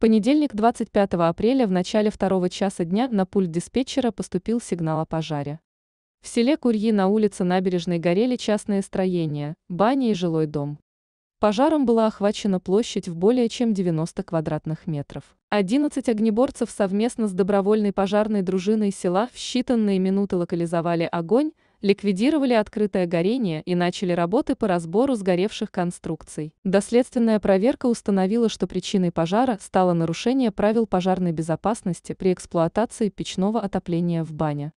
понедельник 25 апреля в начале второго часа дня на пульт диспетчера поступил сигнал о пожаре. В селе Курьи на улице Набережной горели частные строения, баня и жилой дом. Пожаром была охвачена площадь в более чем 90 квадратных метров. 11 огнеборцев совместно с добровольной пожарной дружиной села в считанные минуты локализовали огонь, ликвидировали открытое горение и начали работы по разбору сгоревших конструкций. Доследственная проверка установила, что причиной пожара стало нарушение правил пожарной безопасности при эксплуатации печного отопления в бане.